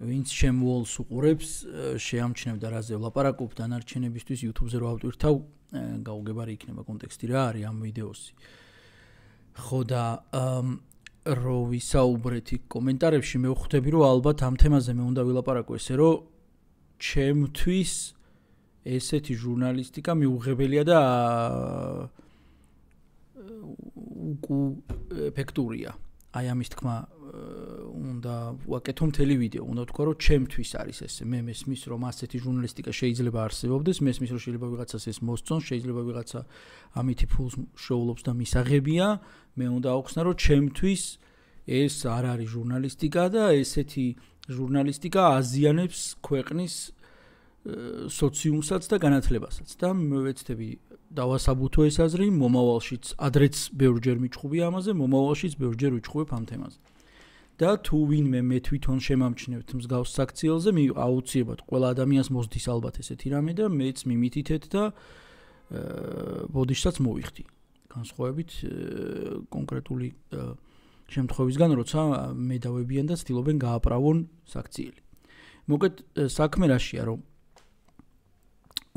ვინც შემ უოლს უყურებს, შეამჩნევდა რაზე ვლაპარაკობ დანარჩენებისთვის YouTube-ზე რო ავტვირთავ, გაუგებარი იქნება კონტექსტი რა არის ამ ვიდეოსი. ხო და რო ვისაუბრეთ იქ კომენტარებში, მე ვხვდები, რომ ალბათ ამ თემაზე მე უნდა ვილაპარაკო ესე, რომ ჩემთვის ესეთი ჟურნალისტიკა მიუღებელია და უკუ ეფექტურია. აი ამის თქმა უნდა ვაკეთო მთელი ვიდეო, უნდა ვთქვა რომ ჩემთვის არის ეს. მე მესმის რომ ასეთი ჟურნალისტიკა შეიძლება არსებობდეს, მესმის რომ შეიძლება ვიღაცას ეს მოსწონს, შეიძლება ვიღაცა ამითი ფულს შოულობს და მისაღებია. მე უნდა აღხსნა რომ ჩემთვის ეს არ არის ჟურნალისტიკა და ესეთი ჟურნალისტიკა აზიანებს ქვეყნის სოციუმსაც და განათლებასაც და მეეცდები დავასაბუთო ეს აზრი მომავალშიც ადრეც ბევრჯერ მიჭხვი ამაზე მომავალშიც ბევრჯერ ვიჭხვი ამ თემაზე და თუ ვინმე მე თვითონ შემამჩნევთ მსგავს საქციელზე, მე აუცილებლად ყველა ადამიანს მოსდის ალბათ ესეთი რამე და მეც მიმითითეთ და აა ბოდიშსაც მოვიხდი. განსხვავებით კონკრეტული შემთხვევისგან, როცა მედავებიან და ცდილობენ გააправონ საქციელი. მოკეთ საქმე რაშია, რომ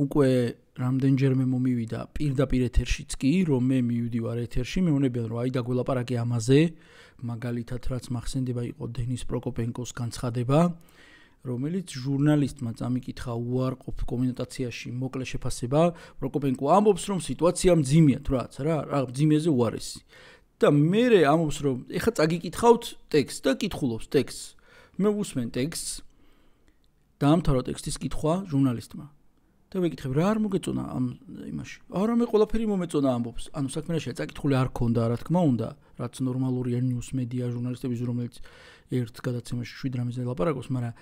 უკვე რამდენჯერმე მომივიდა პირდაპირ ეთერშიც კი, რომ მე მივიდივარ ეთერში, მეუბნებიან რომ აი დაგველაპარაკე ამაზე, მაგალითად რაც მახსენდება იყო დენის პროკოპენკოს განცხადება, რომელიც ჟურნალისტმა წამიკითხა უარყოფ კომენტაციაში მოკლე შეფასება, პროკოპენკო ამბობს რომ სიტუაცია მძიმეა, თუმცა რა, რა მძიმეზე უარესი. და მე ამბობს რომ ეხა წაგიკითხავთ ტექსტს და კითხულობთ ტექსტს. მე უსმენ ტექსტს. დაამთავრა ტექსტის კითხვა ჟურნალისტმა. და მეკითხებ რა არ მოგეწონა ამ იმაში. არა მე ყველაფერი მომეწონა ამბობს. ანუ საქმეშია წაკითხული არ ქონდა რა თქმა უნდა, რაც ნორმალურია ნიუს მედია ჟურნალისტები რომელიც ერთ გადაცემაში შვიდ რამეზე ლაპარაკობს, მაგრამ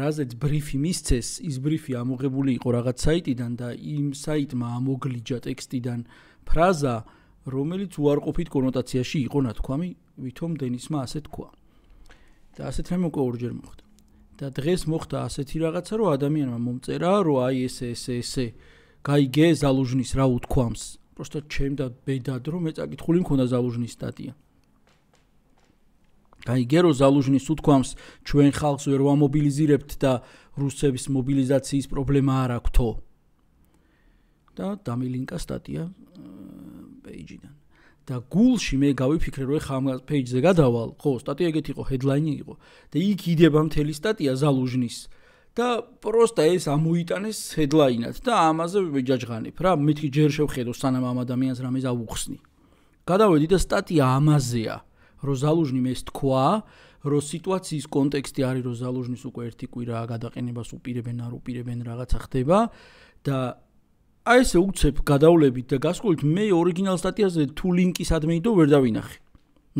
რაზეც ბრიფი მისცეს, ის ბრიფი ამოღებული იყო რაღაც საიტიდან და იმ საიტმა ამოგლიჯა ტექსტიდან ფრაზა, რომელიც უარყოფით კონოტაციაში იყო, რა თქმა მი, ვითომ დენისმა ასე თქვა. და ასეთ რამე უკვე ორჯერ მოხდა. და დღეს მოხდა ასეთი რაღაცა, რომ ადამიანმა მომწერა, რომ აი ესე ესე ესე გაიგე ზალუჟნის რა უთქვამს. просто чем да бедад რომ ეწაკითხული მქონდა ზალუჟნის სტატია. გაიგერო ზალუჟნის უთქვამს ჩვენ ხალხს ვერ ვამობილიზირებთ და რუსების მობილიზაციის პრობლემა არ აქვთო. და დამილინკა სტატია პეიჯიდან. და გულში მე გავიფიქრე რომ ეხა ამ პეიჯზე გადავალ ხო სტატია ეგეთი იყო ჰედლაინი იყო და იქ იდება მთელი სტატია ზალუჟნის და პროსტა ეს ამოიტანეს ჰედლაინად და ამაზე ვიჯაჟღანებ რა მითხი ჯერ შევხედო სანამ ამ ადამიანს რამე დაუხსნი გადავედი და სტატია ამაზეა რომ ზალუჟნი მეს თქვა რო სიტუაციის კონტექსტი არის რომ ზალუჟნის უკვე ერთი კვირა გადაყენებას უპირებენ არ უპირებენ რაღაცა ხდება და აი ესე უცებ გადავლებით და გასკულით მე ორიგინალ სტატიაზე თუ ლინკის ადმინიტო ვერ დავინახე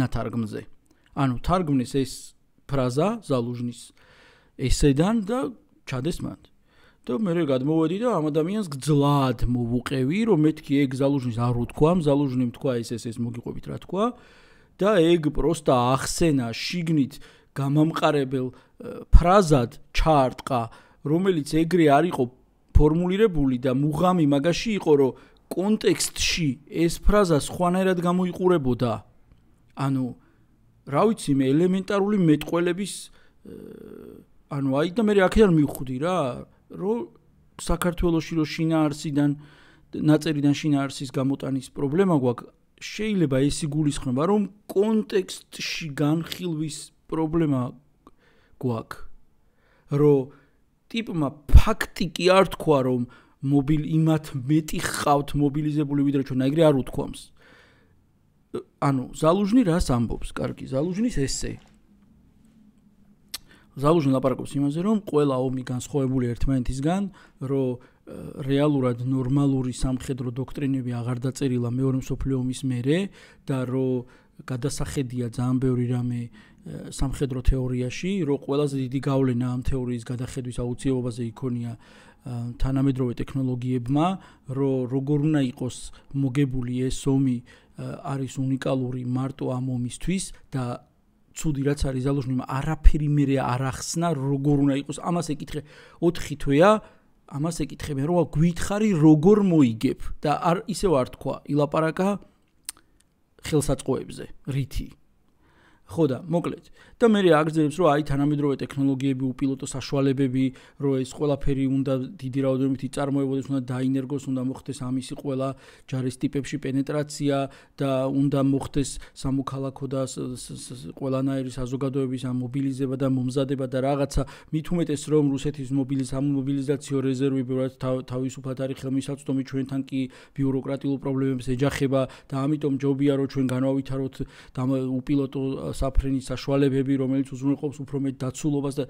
ნათარგმზე. ანუ თარგმნის ეს ფრაზა ზალუჟნის ესედან და ჩადეს მან. და მე რე გადმოვედი და ამ ადამიანს გძლად მოვუყევი, რომ მეთქი ეგ ზალუჟნის არ უთქვა, ზალუჟნიმ თქვა ეს ეს ეს მოგიყვებით რა თქვა და ეგ პროსტა ახსენა შიგნით გამამყარებელ ფრაზად ჩაარტყა, რომელიც ეგრე არისო ფორმულირებული და მუღამი მაგაში იყო, რომ კონტექსტში ეს ფრაზა სხვანაირად გამოიყურებოდა. ანუ რა ვიცი მე ელემენტარული მეტყველების ანუ აი და მე აქედან მივხვდი რა, რომ საქართველოსში რო შინაარსიდან ნაწერიდან შინაარსის გამოტანის პრობლემა გვაქვს, შეიძლება ეს იგულისხმება, რომ კონტექსტში განხილვის პრობლემა გვაქვს. რომ ტიპმა ფაქტი კი არ თქვა რომ მობილ იმათ მეტი ხავთ მობილიზებული ვიდრე ჩვენ ეგრე არ უთქვამს ანუ ზალუჟნი რას ამბობს კარგი ზალუჟნის ესე ზალუჟნი ლაპარაკობს იმაზე რომ ყველა ომი განსხვავებული ერთმანეთისგან რომ რეალურად ნორმალური სამხედრო დოქტრინები აღარ დაწერილა მეორე მსოფლიო ომის მერე და რომ გადასახედია ძალიან ბევრი რამე სამხედრო თეორიაში, რომ ყველაზე დიდი გავლენა ამ თეორიის გადახედვის აუცილებლობაზე იქონია თანამედროვე ტექნოლოგიებმა, რომ როგორ უნდა იყოს მოგებული ეს ომი არის უნიკალური მარტო ამ ომისთვის და ცუდი რაც არის ზალუშნიმ არაფერი მე არ ახსნა როგორ უნდა იყოს ამას ეკითხე 4 თვეა ამას ეკითხები რომ გვითხარი როგორ მოიგებ და არ ისევ არ თქვა ილაპარაკა ხელსაწყოებზე რითი ხოდა, მოკლედ. და მე რეაგირებს, რომ აი თანამედროვე ტექნოლოგიები, უპილოტო საშუალებები, რომ ეს ყველაფერი უნდა დიდი რაოდენობით იწარმოებოდეს, უნდა დაინერგოს, უნდა მოხდეს ამისი ყველა ჯარის ტიპებში პენეტრაცია და უნდა მოხდეს სამოქალაქო და ყველანაირი საზოგადოების ამ მობილიზება და მომზადება და რაღაცა. მით უმეტეს, რომ რუსეთის მობილიზ ამობილიზაციო რეზერვი ბევრად თავისუფლად არის ხელმისაწვდომი, ჩვენთან კი ბიუროკრატიულ პრობლემებს ეჯახება და ამიტომ ჯობია, რომ ჩვენ განვავითაროთ უპილოტო საფრენი საშუალებები, რომელიც უზრუნველყოფს უფრო მეტ დაცულობას და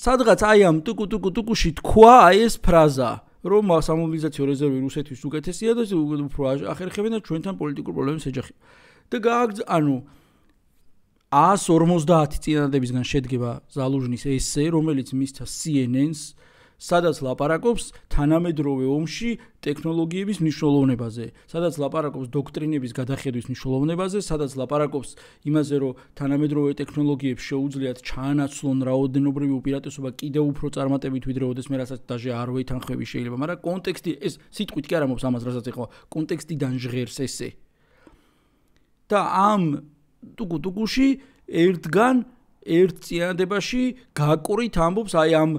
სადღაც აი ამ ტუკუ ტუკუ ტუკუში თქვა აი ეს ფრაზა, რომ სამობილიზაციო რეზერვი რუსეთის უკეთესია და უფრო ახერხებენ და ჩვენთან პოლიტიკურ პრობლემებს ეჯახებ. და გააგზ ანუ 150 წინადადებისგან შედგება ზალუჟნის ესე, რომელიც მისცა CNN-ს სადაც ლაპარაკობს თანამედროვე ომში ტექნოლოგიების მნიშვნელობაზე, სადაც ლაპარაკობს დოქტრინების გადახედვის მნიშვნელობაზე, სადაც ლაპარაკობს იმაზე, რომ თანამედროვე ტექნოლოგიებს შეუძლიათ ჩაანაცვლონ რაოდენობრივი უპირატესობა კიდევ უფრო წარმატებით ვიდრე ოდეს მე რასაც დაჟე არ ვეითანხები შეიძლება, მაგრამ კონტექსტი ეს სიტყვით კი არ ამობს ამას, რასაც ეხო კონტექსტიდან ჟღერს ესე. და ამ ტუკუტუკუში ერთგან ერთ წინადებაში გაკურით ამბობს აი ამ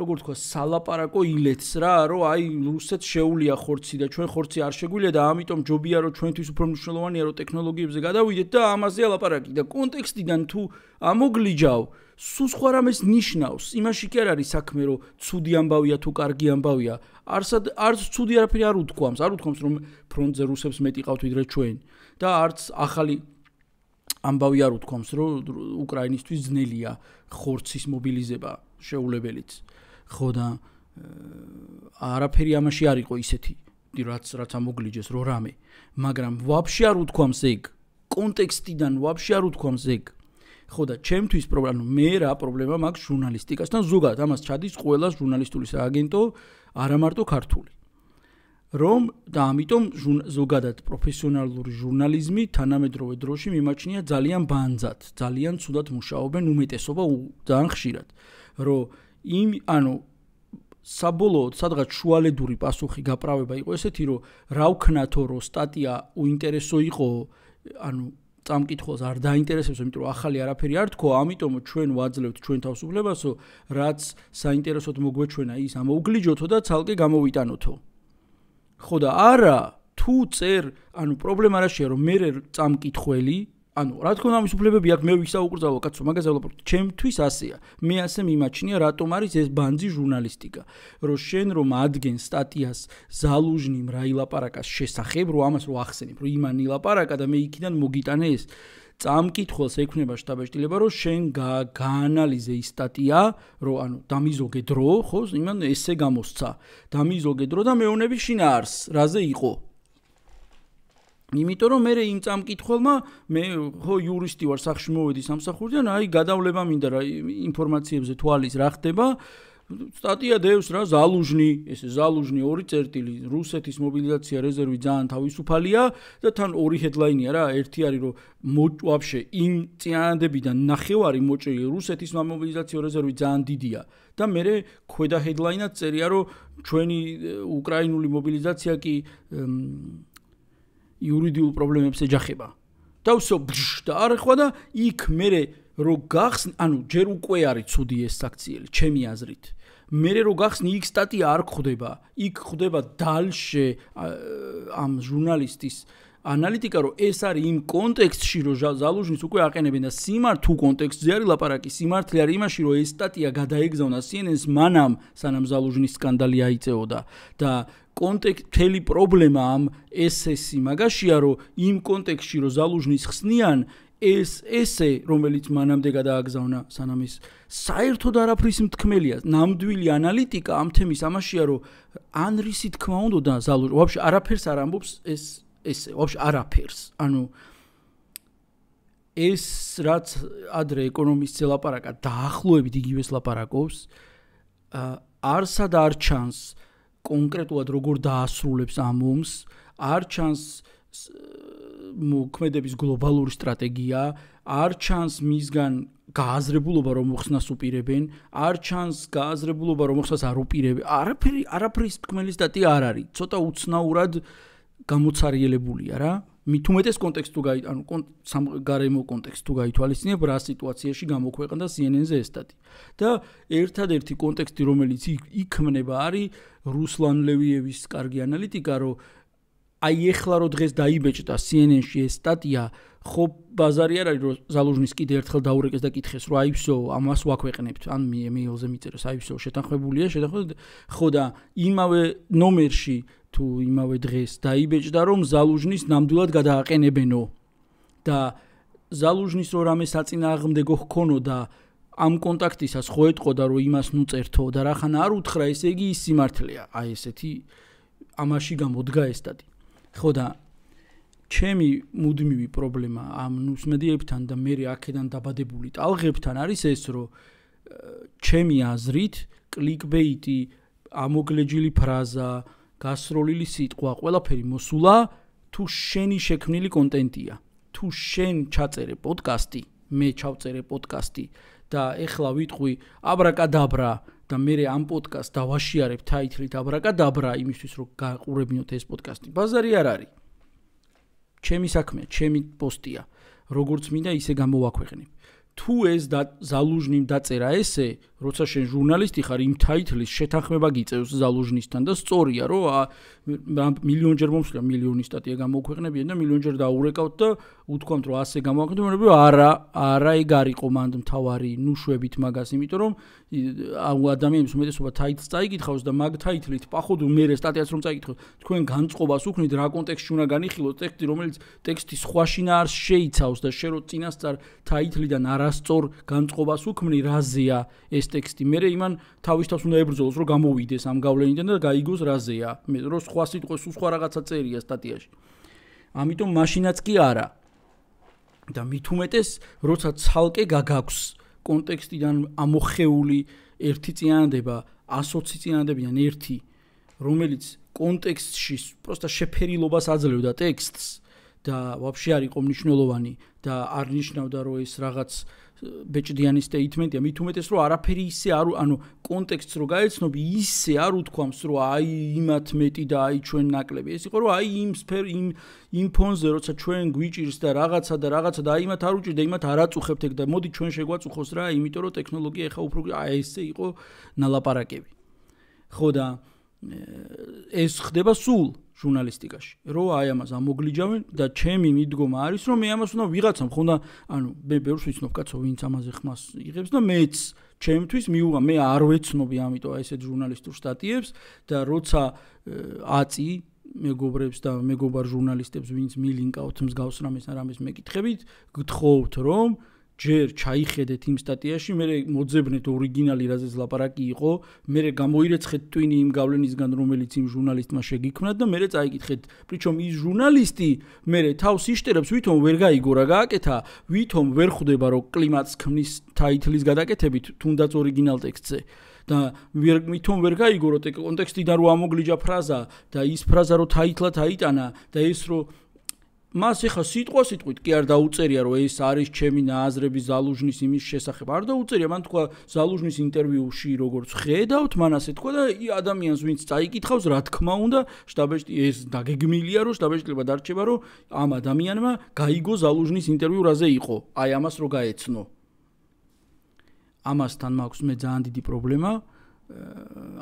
როგორც თქვა სალაპარაკო ილეთს რა რომ აი რუსეთს შეუ ល ია ხორცი და ჩვენ ხორცი არ შეგვიძლია და ამიტომ ჯობია რომ ჩვენთვის უფრო მნიშვნელოვანია რომ ტექნოლოგიებზე გადავიდეთ და ამაზე ალაპარაკი და კონტექსტიდან თუ ამოგლიჯავ სუ სხვა რამეს ნიშნავს იმაში კი არ არის საქმე რომ ცუდი ამბავია თუ კარგი ამბავია არსად არც ცუდი არაფერი არ უთქვამს არ უთქვამს რომ ფრონტზე რუსებს მეტი ყავთ ვიდრე ჩვენ და არც ახალი ამბავი არ უთქვამს რომ უკრაინისტვის ძნელია ხორცის მობილიზება შეულებელიც. ხო და არაფერი ამაში არ იყო ისეთი რაც რაც ამოგლიჯეს რო რამე მაგრამ ვაფშე არ უთქვამს ეგ კონტექსტიდან ვაფშე არ უთქვამს ეგ ხო და ჩემთვის პრობლემა მე რა პრობლემა მაქვს ჟურნალისტიკასთან ზოგადად ამას ჩადის ყველა ჟურნალისტული სააგენტო არა მარტო ქართული რომ და ამიტომ ზოგადად პროფესიონალური ჟურნალიზმი თანამედროვე დროში მიმაჩნია ძალიან ბანძად ძალიან ცუდად მუშაობენ უმეტესობა ძალიან ხშირად რომ იმ ანუ საბოლოოდ სადღაც შუალედური პასუხი გაправება იყო ესეთი რომ რა ვქნა თო რომ სტატია უინტერესო იყო ანუ წამკითხველს არ დაინტერესებს იმიტომ რომ ახალი არაფერი არ თქო ამიტომ ჩვენ ვაძლევთ ჩვენ თავს უფლებასო რაც საინტერესოდ მოგვეჩვენა ის ამოუგლიჯოთო და ცალკე გამოვიტანოთო ხო და არა თუ წერ ანუ პრობლემა რა შეა რომ მე წამკითხველი ანუ რა თქმა უნდა ის უფლებები აქვს მე ვისაუბრძალო კაცო მაგაზე ვლაპარაკ ჩემთვის ასეა მე ასე მიმაჩნია რატომ არის ეს ბანძი ჟურნალისტიკა რომ შენ რომ ადგენ სტატიას ზალუჟნიმ რა ილაპარაკას შესახებ რომ ამას რო ახსენებ რომ იმან ილაპარაკა და მე იქიდან მოგიტანე ეს წამკითხველს ექნება შტაბეშტილება რომ შენ გაანალიზე ის სტატია რომ ანუ დამიზოგე დრო ხო იმან ესე გამოსცა დამიზოგე დრო და მეონები შინაარს რაზე იყო იმიტომ რომ მე იმ წამკითხველმა მე ხო იურისტი ვარ სახში მოვედი სამსახურიდან აი გადავლება მინდა რა ინფორმაციებზე თუ ალის რა ხდება სტატია დევს რა ზალუჟნი ეს ზალუჟნი ორი წერტილი რუსეთის მობილიზაცია რეზერვი ძალიან თავისუფალია და თან ორი ჰედლაინია რა ერთი არის რომ ვაფშე იმ წიანდებიდან ნახევარი მოჭრილი რუსეთის მობილიზაციო რეზერვი ძალიან დიდია და მე ქვედა ჰედლაინად წერია რომ ჩვენი უკრაინული მობილიზაცია კი იურიდიულ პრობლემებს ეჯახება. და უსო და არ ხვა და იქ მე რო გახს, ანუ ჯერ უკვე არის ცუდი ეს საქციელი, ჩემი აზრით. მე რო გახსნი იქ სტატია არ გხვდება, იქ გხვდება დალშე ამ ჟურნალისტის ანალიტიკა რომ ეს არის იმ კონტექსტში რომ ჟალუჟნის უკვე აყენებენ და სიმართლე კონტექსტზე არის ლაპარაკი სიმართლე არის იმაში რომ ეს სტატია გადაეგზავნა CNN-ს მანამ სანამ ჟალუჟნის სკანდალი აიწეოდა და კონტექსტი თელი პრობლემა ამ ესესი მაგაშია რომ იმ კონტექსტში რომ ჟალუჟნის ხსნიან ეს ესე რომელიც მანამდე გადააგზავნა სანამ ის საერთოდ არაფრის მთქმელია ნამდვილი ანალიტიკა ამ თემის ამაშია რომ ანრისი თქმა უნდა ჟალუჟნი ვაფშე არაფერს არ ამბობს ეს ეს ვაფშე არაფერს. ანუ ეს რაც ადრე ეკონომისტი ლაპარაკა დაახლოებით იგივეს ლაპარაკობს. არსა და არ ჩანს კონკრეტულად როგორ დაასრულებს ამ ომს, არ ჩანს მოქმედების გლობალური სტრატეგია, არ ჩანს მისგან გააზრებულობა რომ ხსნას უპირებენ, არ ჩანს გააზრებულობა რომ ხსნას არ უპირებენ. არაფერი არაფრის თქმელის დათი არ არის. ცოტა უცნაურად აა გამოცარიელებულია რა მithumetes კონტექსტ თუ გაი ანუ გარემო კონტექსტ თუ გაითვალისწინებ რა სიტუაციაში გამოქვეყნდა CNN-ზე ეს სტატი და ერთადერთი კონტექსტი რომელიც იქმნება არის რუსლან ლევიევის კარგი ანალიტიკა რომ აი ეხლა რო დღეს დაიბეჭდა CNN-ში ეს სტატია ხო ბაზარი არ არის რომ ზალუჟნის კიდე ერთხელ დაურეკეს და კითხეს რომ აი ვსო ამას ვაქვეყნებთ ან მე მეილზე მიწერეს აი ვსო შეთანხმებულია შეთანხმებული ხო და იმავე ნომერში თუ იმავე დღეს დაიბეჭდა რომ ზალუჟნის ნამდვილად გადააყენებენო და ზალუჟნის რო რამე საწინააღმდეგო ჰქონოდა ამ კონტაქტისას ხო ეთყოდა რომ იმას ნუწერთო და რახან არ უთხრა ესე იგი ის სიმართლეა აი ესეთი ამაში გამოდგა ეს სტატი ხო და ჩემი მუდმივი პრობლემა ამ ნუსმედიებთან და მე აქედან დაბადებული ტალღებთან არის ეს რომ ჩემი აზრით კლიკბეიტი ამოგლეჯილი ფრაზაა გასროლილი სიტყვა, ყველაფერი მოსულა, თუ შენი შექმნილი კონტენტია. თუ შენ ჩაწერე პოდკასტი, მე ჩავწერე პოდკასტი და ეხლა ვიტყვი აბრაკადაბრა და მე ამ პოდკასტს დავაშიარებ თაითლით აბრაკადაბრა იმისთვის რომ გაყურებინოთ ეს პოდკასტი. ბაზარი არ არის. ჩემი საქმეა, ჩემი პოსტია. როგორც მინდა ისე გამოვაქვეყნი. თუ ეს და ზალუჟნიმ დაწერა ესე, როცა შენ ჟურნალისტი ხარ იმ ტაიტლის შეთანხმება გიწევს ზალუჟნისთან და სწორია რომ მილიონჯერ მომსვლა მილიონი სტატია გამოქვეყნებიან და მილიონჯერ დაურეკავთ და უთქვამთ რომ ასე გამოაქვეყნეთ მაგრამ არა არა ეგ არისო მანდ მთავარი ნუშვებით მაგას იმიტომ რომ აუ ადამიანებს უმეტესობა ტაიტლს წაიკითხავს და მაგ ტაიტლით походу მეერე სტატიას რომ წაიკითხოს თქვენ განწყობას უქმნით რა კონტექსტში უნდა განიხილოთ ტექსტი რომელიც ტექსტი სხვაშია არ შეიცავს და შენ რო წინასწარ ტაიტლიდან არასწორ განწყობას უქმნი რაზეა ეს ტექსტი, მე იმან თავისთავად უნდა ებრძოლოს, რომ გამოვიდეს ამ გავლენიდან და გაიგოს რაზეა, მე რო სხვა სიტყვას სხვა რაღაცა წერია სტატიაში. ამიტომ მაშინაც კი არა. და მithumetes, როცა ცალკე გაგაქვს კონტექსტიდან ამოხეული ერთი წინანდება 120 წინანდებიდან ერთი, რომელიც კონტექსტში პროსტა შეფერილობას აძლევდა ტექსტს და ვაფშე არ იყო მნიშვნელოვანი და არ ნიშნავდა რომ ეს რაღაც ბეჭდიანის სტეითმენტია მით უმეტეს რომ არაფერი ისე არ ანუ კონტექსტს რო გაეცნობ ისე არ უთქვამს რომ აი იმათ მეტი და აი ჩვენ ნაკლები ეს იყო რომ აი იმ სფერ იმ იმ ფონზე როცა ჩვენ გვიჭირს და რაღაცა და რაღაცა და აი იმათ არ უჭირდა იმათ არაწუხებთ ეგ და მოდი ჩვენ შეგვაწუხოს რა იმიტომ რომ ტექნოლოგია ეხა უფრო აი ესე იყო ნალაპარაკები ხო და ეს ხდება სულ ჟურნალისტიკაში რომ აი ამას ამოგლიჯავენ და ჩემი მიდგომა არის რომ მე ამას უნდა ვიღაცამ ხო და ანუ მე ბევრს ვიცნობ კაცო ვინც ამაზე ხმას იღებს და მეც ჩემთვის მიუღა მე არ ვეცნობი ამიტომ აი ესეთ ჟურნალისტურ სტატიებს და როცა აწი მეგობრებს და მეგობარ ჟურნალისტებს ვინც მილინკავთ მსგავს რამის რამის მეკითხებით გთხოვთ რომ ჯერ ჩაიხედეთ იმ სტატიაში, მე მოძებნეთ ორიგინალი რაზეც ლაპარაკი იყო, მე გამოირეცხეთ ტვინი იმ გავლენისგან, რომელიც იმ ჟურნალისტმა შეგიქმნა და მე წაიკითხეთ, პრიჩომ ის ჟურნალისტი მე თავს იშტერებს, ვითომ ვერ გაიგო რა გააკეთა, ვითომ ვერ ხვდება რომ კლიმატს ქმნის title-ის გადაკეთებით თუნდაც ორიგინალ ტექსტზე. და ვითომ ვერ გაიგო რომ კონტექსტი და რომ ამოგლიჯა ფრაზა და ის ფრაზა რომ title-ად აიტანა და ის რომ მას ეხა სიტყვა სიტყვით კი არ დაუწერია რომ ეს არის ჩემი ნააზრების ზალუჟნის იმის შესახებ. არ დაუწერია მან თქვა ზალუჟნის ინტერვიუში როგორც ხედავთ მან ასე თქვა და ადამიანს ვინც წაიკითხავს რა თქმა უნდა შტაბეშტი ეს დაგეგმილია რომ შტაბეშტება დარჩება რომ ამ ადამიანმა გაიგო ზალუჟნის ინტერვიუ რაზე იყო. აი ამას რო გაეცნო. ამასთან მაქვს მე ძალიან დიდი პრობლემა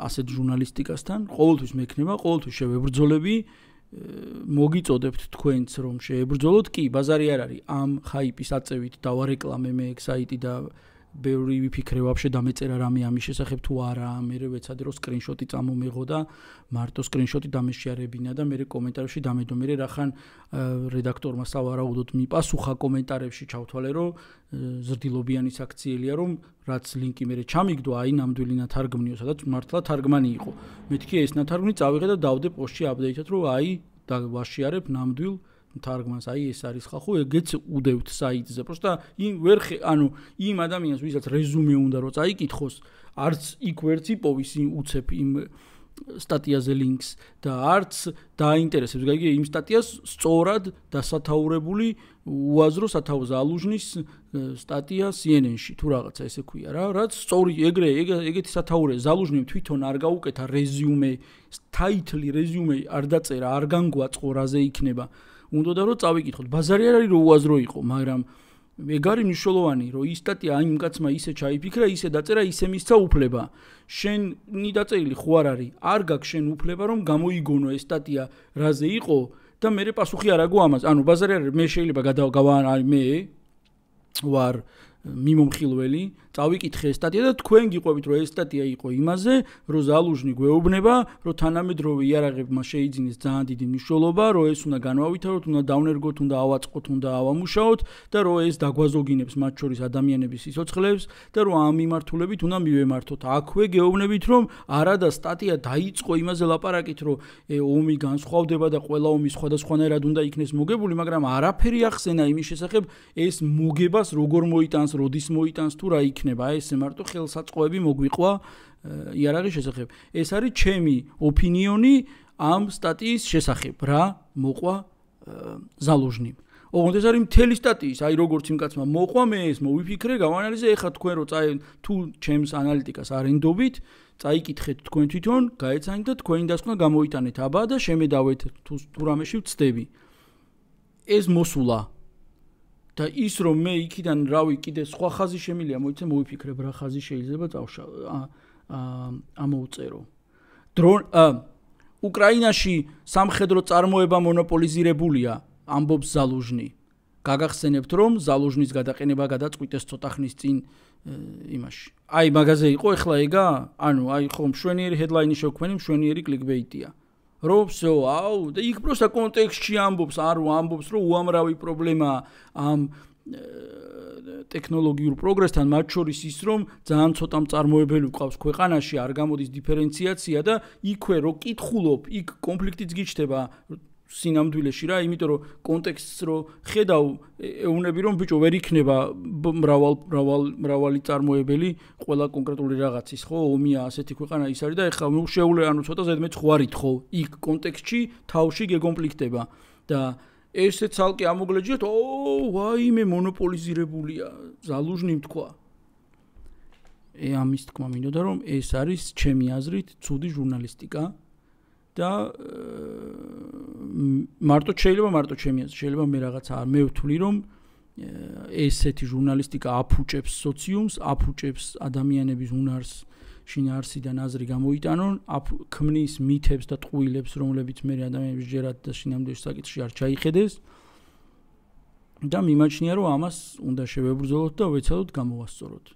ასეთ ჟურნალისტიკასთან. ყოველთვის მექნება, ყოველთვის შევებრძოლები მოგიწოდებთ თქვენც რომ შეებრძოლოთ კი ბაზარი არ არის ამ ხაიპის აწევით დავარეკლამე მე ეგ საიტი და ბევრი ვიფიქრე ვაფშე დამეწერა რამე ამის შესახებ თუ არა, მე ვეცადე რომ სკრინშოტი წამომეღო და მარტო სკრინშოტი დამეშიარებინა და მე კომენტარებში დამედო. მე რახან რედაქტორმა სავარაუდოდ მიპასუხა კომენტარებში ჩავთვალე რომ ზრდილობიანი საქციელია რომ რაც ლინკი მე ჩამიგდო აი ნამდვილი ნათარგმნიო სადაც მართლა თარგმანი იყო. მეთქი ეს ნათარგმნი წავიღე და დავდე პოსტში აპდეითოთ რომ აი და ვაშიარებ ნამდვილი თარგმანს, აი ეს არის ხახო, ეგეც უდევთ საიტზე. просто იმ ვერ ხე, ანუ იმ ადამიანს, ვისაც რეზუმე უნდა რო წაიკითხოს, არც იქ ვერც იპოვის იმ უცებ იმ სტატიაზე ლინკს და არც დაინტერესებს, გაიგე, იმ სტატიას სწორად დასათაურებული უაზრო სათავზა ალუჟნის სტატია CNN-ში თუ რაღაცა ესე ქვია რა, რაც სწორი ეგრე ეგეთი სათაურე ზალუჟნიმ თვითონ არ გაუკეთა რეზიუმე, title-ი, რეზიუმე არ დაწერა, არ განგვაწყო რაზე იქნება. უნდა და რომ წავიკითხოთ. ბაზარი არ არის რომ უაზრო იყო, მაგრამ ეგ არის მნიშვნელოვანი, რომ ის სტატია აი იმ კაცმა ისე ჩაიფიქრა, ისე დაწერა, ისე მისცა უფლება. შენი დაწერილი ხო არ არის? არ გაქვს შენ უფლება რომ გამოიგონო ეს სტატია რაზე იყო და მე პასუხი არ აგო ამას. ანუ ბაზარი არ არის, მე შეიძლება გადავა მე ვარ მიმომხილველი წავიკითხე სტატია და თქვენ გიყვებით რომ ეს სტატია იყო იმაზე რომ ზალუჟნი გვეუბნება რომ თანამედროვე იარაღებმა შეიძინეს ძალიან დიდი მნიშვნელობა რომ ეს უნდა განვავითაროთ უნდა დავნერგოთ უნდა ავაწყოთ უნდა ავამუშაოთ და რომ ეს დაგვაზოგინებს მათ შორის ადამიანების სიცოცხლეებს და რომ ამ მიმართულებით უნდა მივემართოთ აქვე გეუბნებით რომ არა და სტატია დაიწყო იმაზე ლაპარაკით რომ ომი განსხვავდება და ყველა ომი სხვადასხვანაირად უნდა იქნეს მოგებული მაგრამ არაფერი ახსენა იმის შესახებ ეს მოგებას როგორ მოიტანს როდის მოიტანს თუ რა იქნება იქნება აი ესე მარტო ხელსაწყოები მოგვიყვა იარაღის შესახებ. ეს არის ჩემი ოპინიონი ამ სტატიის შესახებ, რა მოყვა ზალუჟნი. ოღონდ ეს არის მთელი სტატიის, აი როგორც იმ კაცმა მოყვა მე ეს მოვიფიქრე, გავანალიზე, ეხა თქვენ რო წაი თუ ჩემს ანალიტიკას არენდობით, წაიკითხეთ თქვენ თვითონ, გაეცანეთ და თქვენი დასკვნა გამოიტანეთ აბა და შემედავეთ თუ რამეში ვწდები. ეს მოსულა და ის რომ მე იქიდან რავი კიდე სხვა ხაზი შემიძლია მოიცემ მოიფიქრებ რა ხაზი შეიძლება წავშა აა ამოუწერო დრონ უკრაინაში სამხედრო წარმოება მონოპოლიზირებულია ამბობს ზალუჟნი გაგახსენებთ რომ ზალუჟნის გადაყენება გადაწყვიტეს ცოტა ხნის წინ იმაში აი მაгазиე იყო ეხლა ეგა ანუ აი ხომ შვენიერი ჰედლაინი შევქმენი შვენიერი კლიკბეიტია აა რო ვсё, აუ, და იქ просто კონტექსტში ამბობს, არო ამბობს, რომ უამრავი პრობლემა ამ ტექნოლოგიურ პროგრესთან, მათ შორის ის, რომ ძალიან ცოტა მწარმოებელი გვყავს ქვეყანაში, არ გამოდის დიფერენციაცია და იქვე რო კითხულობ, იქ კონფლიქტიც გიჩდება, სინამდვილეში რა, იმიტომ რომ კონტექსტს რო ხედავ, ეუნები რომ ბიჭო ვერ იქნება მრავალ მრავალ მრავალი წარმოებელი ყველა კონკრეტული რაღაცის, ხო, ომია ასეთი ქვეყანა ის არის და ეხლა ნუ შეულე ანუ ცოტა ზედმეც ხوارით ხო, იქ კონტექსტში თავში გეკონფლიქტება და ესე ცალკე ამოგლეჯეთ, ო, ვაი მე მონოპოლიზირებულია, ზალუჟნი თქვა. ე ამის თქმა მინდოდა რომ ეს არის ჩემი აზრით ცუდი ჟურნალისტიკა. და მარტო შეიძლება მარტო ჩემი აზრი შეიძლება მე რაღაცა არ მე ვთვლი რომ ესეთი ჟურნალისტიკა აფუჭებს სოციუმს აფუჭებს ადამიანების უნარს შინაარსიდან აზრი გამოიტანონ აფქმნის მითებს და ტყუილებს რომლებიც მე ადამიანებს ჯერათ და შინამდვილეში საკითხში არ ჩაიხედეს და მიმაჩნია რომ ამას უნდა შევებრძოლოთ და უეცადოდ გამოვასწოროთ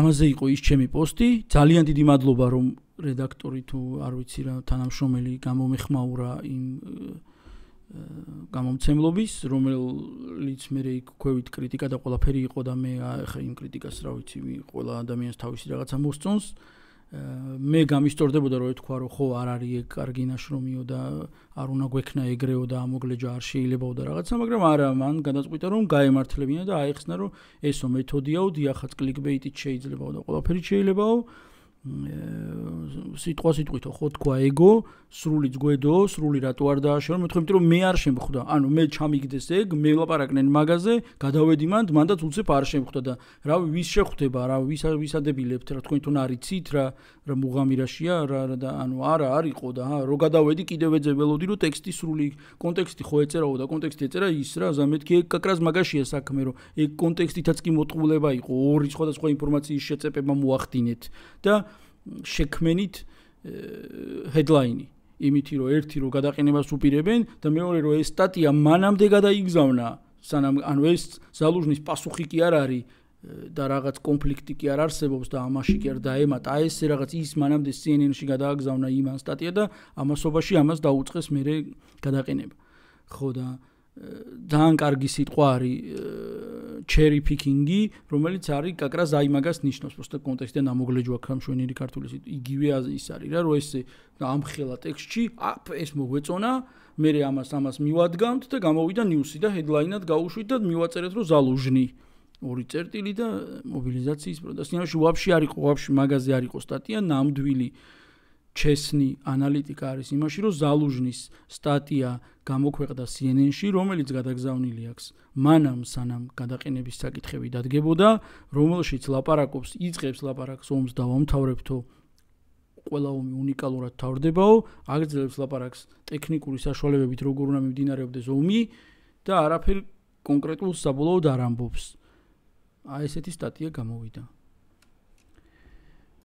ამაზე იყო ის ჩემი პოსტი ძალიან დიდი მადლობა რომ რედაქტორი თუ არ ვიცი რა თანამშრომელი გამომეხმაურა იმ გამომცემლობის რომელიც მე რე იქ ქვევით კრიტიკა და ყველაფერი იყო და მე ხა იმ კრიტიკას რა ვიცი მე ყველა ადამიანს თავისი რაღაცა მოსწონს მე გამისტორდებოდა რომ ეთქვა რომ ხო არ არის ეგ კარგი ნაშრომიო და არ უნდა გვექნა ეგრეო და ამოგლეჯა არ შეიძლებაო და რაღაცა მაგრამ არა მან გადაწყვიტა რომ გაემართლებინა და აიხსნა რომ ესო მეთოდიაო დიახაც კლიკბეიტით შეიძლებაო და ყველაფერი შეიძლებაო სიტყვა სიტყვითო ხო თქვა ეგო სრული ძგვედო სრული რატო არ დააშენო მე თქვი მე რომ მე არ შემხვდა ანუ მე ჩამიგდეს ეგ მე ლაპარაკნენ მაღაზე გადავედი მანდ მანდაც უცებ არ შემხვდა და რავი ვის შეხვდება რავი ვის ვისადებილებთ რა თქვენ თუნ არიცით რა რომ უღამირაშია რა და ანუ არა არისო და რა გადავედი კიდევ ეძე ველოდი რომ ტექსტი სრული კონტექსტი ხო ეწერაო და კონტექსტი ეწერა ის რა ზამეთქი კაკრას მაგაშია საქმე რომ ეგ კონტექსტითაც კი მოტყულება იყო ორი სხვადასხვა ინფორმაციის შეწეპება მოახდინეთ და შექმენით ჰედლაინი იმითი რომ ერთი რომ გადაყენებას უპირებენ და მეორე რომ ეს სტატია მანამდე გადაიგზავნა სანამ ანუ ეს ზალუჟნის პასუხი კი არ არის და რაღაც კონფლიქტი კი არ არსებობს და ამაში კი არ დაემატა. აი ესე რაღაც ის მანამდე CNN-ში გადააგზავნა იმან სტატია და ამასობაში ამას დაუწეს მე გადაყენება. ხო და ძალიან კარგი სიტყვა არის cherry picking-ი, რომელიც არის კაკრას აიმაგას ნიშნავს, просто კონტექსტიდან ამოგლეჯვა ხომ შვენილი ქართული სიტყვა. იგივე ის არის რა, რომ ეს ამხელა ტექსტში აფ ეს მოგვეწონა მერე ამას ამას მივადგამთ და გამოვიდა ნიუსი და ჰედლაინად გაუშვით და მივაწერეთ რომ ზალუჟნი. ორი წერტილი და მობილიზაციის პროტესტი. ნაში ვაფშე არ იყო, ვაფშე მაгазиე არ იყო სტატია, ნამდვილი ჩესნი ანალიტიკა არის იმაში, რომ ზალუჟნის სტატია გამოქვეყნდა CNN-ში, რომელიც გადაგზავნილი აქვს მანამ სანამ გადაყენების საკითხები დადგებოდა, რომელშიც ლაპარაკობს, იწებს ლაპარაკს ომს და ამთავრებთო ყველა ომი უნიკალურად თავდებაო, აგრძელებს ლაპარაკს ტექნიკური საშუალებებით როგორ უნდა მიმდინარეობდეს ომი და არაფერ კონკრეტულს საბოლოოდ არ ამბობს. აი ესეთი სტატია გამოვიდა.